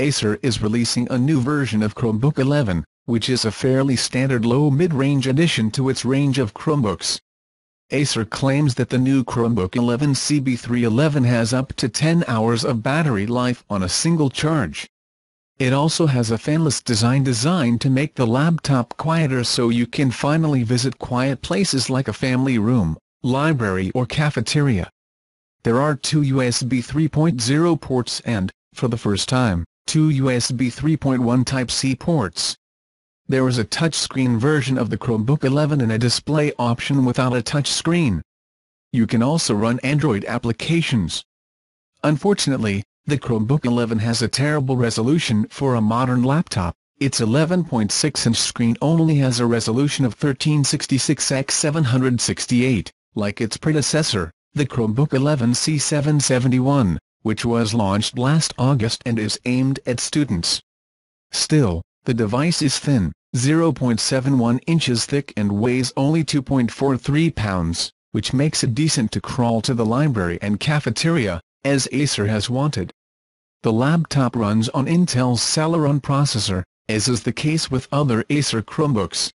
Acer is releasing a new version of Chromebook 11, which is a fairly standard low mid-range addition to its range of Chromebooks. Acer claims that the new Chromebook 11 CB311 has up to 10 hours of battery life on a single charge. It also has a fanless design designed to make the laptop quieter so you can finally visit quiet places like a family room, library or cafeteria. There are two USB 3.0 ports and, for the first time, two USB 3.1 Type-C ports. There is a touchscreen version of the Chromebook 11 and a display option without a touchscreen. You can also run Android applications. Unfortunately, the Chromebook 11 has a terrible resolution for a modern laptop. Its 11.6-inch screen only has a resolution of 1366x768, like its predecessor, the Chromebook 11 C771 which was launched last August and is aimed at students. Still, the device is thin, 0.71 inches thick and weighs only 2.43 pounds, which makes it decent to crawl to the library and cafeteria, as Acer has wanted. The laptop runs on Intel's Celeron processor, as is the case with other Acer Chromebooks.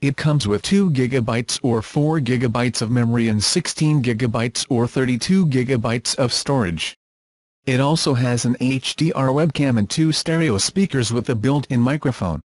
It comes with 2GB or 4GB of memory and 16GB or 32GB of storage. It also has an HDR webcam and two stereo speakers with a built-in microphone.